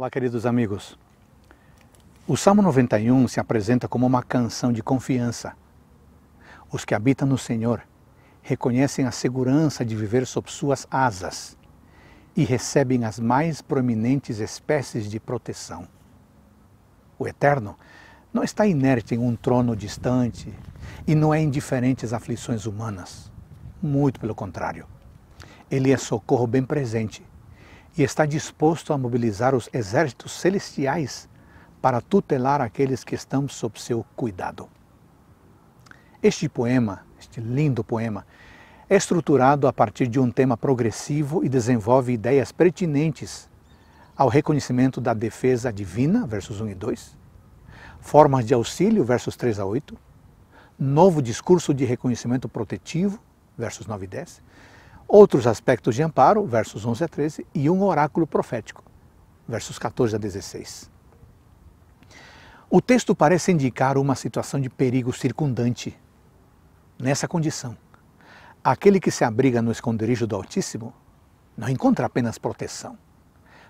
Olá, queridos amigos. O Salmo 91 se apresenta como uma canção de confiança. Os que habitam no Senhor reconhecem a segurança de viver sob suas asas e recebem as mais prominentes espécies de proteção. O Eterno não está inerte em um trono distante e não é indiferente às aflições humanas. Muito pelo contrário. Ele é socorro bem presente e está disposto a mobilizar os exércitos celestiais para tutelar aqueles que estão sob seu cuidado. Este poema, este lindo poema, é estruturado a partir de um tema progressivo e desenvolve ideias pertinentes ao reconhecimento da defesa divina, versos 1 e 2, formas de auxílio, versos 3 a 8, novo discurso de reconhecimento protetivo, versos 9 e 10, Outros aspectos de amparo, versos 11 a 13, e um oráculo profético, versos 14 a 16. O texto parece indicar uma situação de perigo circundante. Nessa condição, aquele que se abriga no esconderijo do Altíssimo não encontra apenas proteção,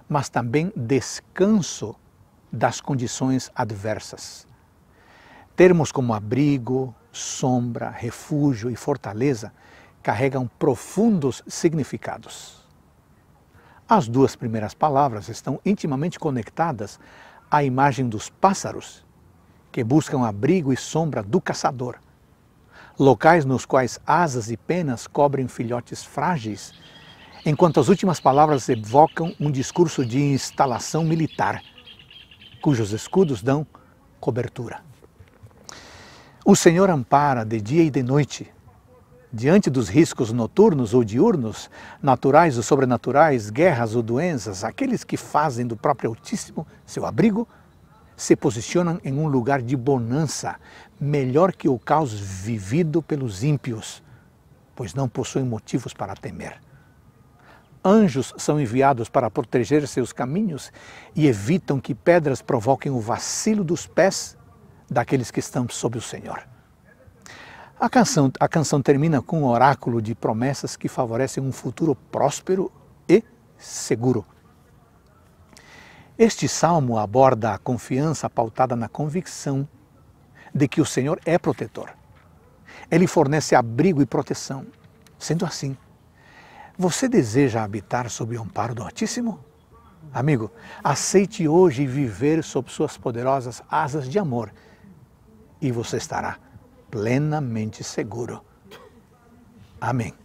mas também descanso das condições adversas. Termos como abrigo, sombra, refúgio e fortaleza carregam profundos significados. As duas primeiras palavras estão intimamente conectadas à imagem dos pássaros, que buscam abrigo e sombra do caçador, locais nos quais asas e penas cobrem filhotes frágeis, enquanto as últimas palavras evocam um discurso de instalação militar, cujos escudos dão cobertura. O Senhor ampara de dia e de noite diante dos riscos noturnos ou diurnos, naturais ou sobrenaturais, guerras ou doenças, aqueles que fazem do próprio Altíssimo seu abrigo se posicionam em um lugar de bonança, melhor que o caos vivido pelos ímpios, pois não possuem motivos para temer. Anjos são enviados para proteger seus caminhos e evitam que pedras provoquem o vacilo dos pés daqueles que estão sob o Senhor. A canção, a canção termina com um oráculo de promessas que favorecem um futuro próspero e seguro. Este salmo aborda a confiança pautada na convicção de que o Senhor é protetor. Ele fornece abrigo e proteção. Sendo assim, você deseja habitar sob o amparo do Altíssimo? Amigo, aceite hoje viver sob suas poderosas asas de amor e você estará plenamente seguro. Amém.